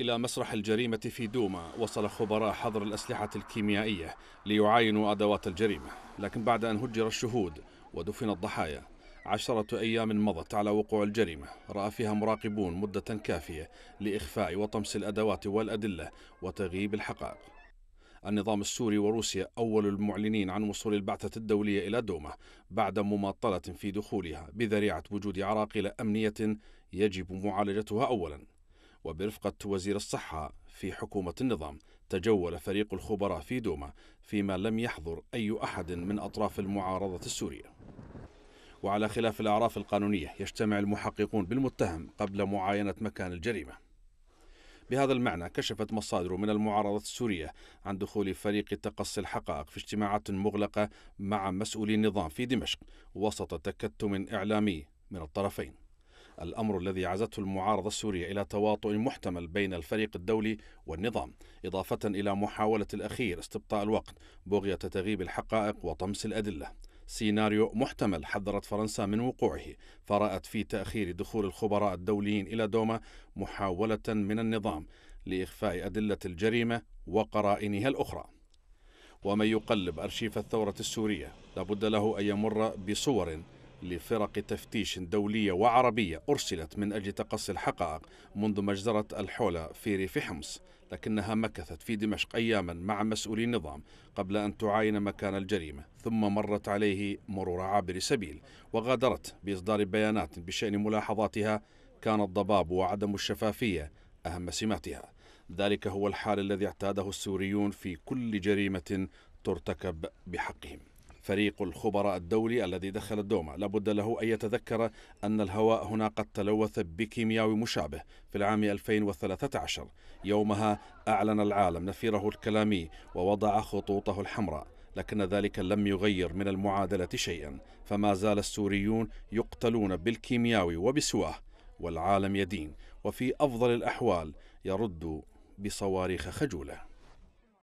إلى مسرح الجريمة في دوما وصل خبراء حظر الأسلحة الكيميائية ليعاينوا أدوات الجريمة لكن بعد أن هجر الشهود ودفن الضحايا عشرة أيام مضت على وقوع الجريمة رأى فيها مراقبون مدة كافية لإخفاء وطمس الأدوات والأدلة وتغييب الحقائق النظام السوري وروسيا أول المعلنين عن وصول البعثة الدولية إلى دوما بعد مماطلة في دخولها بذريعة وجود عراقل أمنية يجب معالجتها أولاً وبرفقة وزير الصحة في حكومة النظام تجول فريق الخبراء في دوما فيما لم يحضر أي أحد من أطراف المعارضة السورية وعلى خلاف الأعراف القانونية يجتمع المحققون بالمتهم قبل معاينة مكان الجريمة بهذا المعنى كشفت مصادر من المعارضة السورية عن دخول فريق تقصي الحقائق في اجتماعات مغلقة مع مسؤولي النظام في دمشق وسط تكتم إعلامي من الطرفين الأمر الذي عزته المعارضة السورية إلى تواطؤ محتمل بين الفريق الدولي والنظام إضافة إلى محاولة الأخير استبطاء الوقت بغية تغييب الحقائق وطمس الأدلة سيناريو محتمل حذرت فرنسا من وقوعه فرأت في تأخير دخول الخبراء الدوليين إلى دوما محاولة من النظام لإخفاء أدلة الجريمة وقرائنها الأخرى ومن يقلب أرشيف الثورة السورية لابد له أن يمر بصور لفرق تفتيش دولية وعربية أرسلت من أجل تقصي الحقائق منذ مجزرة الحولة في ريف حمص لكنها مكثت في دمشق أياما مع مسؤولي النظام قبل أن تعاين مكان الجريمة ثم مرت عليه مرور عابر سبيل وغادرت بإصدار بيانات بشأن ملاحظاتها كان الضباب وعدم الشفافية أهم سماتها ذلك هو الحال الذي اعتاده السوريون في كل جريمة ترتكب بحقهم فريق الخبراء الدولي الذي دخل الدوما لابد له أن يتذكر أن الهواء هنا قد تلوث بكيمياوي مشابه في العام 2013 يومها أعلن العالم نفيره الكلامي ووضع خطوطه الحمراء لكن ذلك لم يغير من المعادلة شيئا فما زال السوريون يقتلون بالكيمياوي وبسواه والعالم يدين وفي أفضل الأحوال يرد بصواريخ خجوله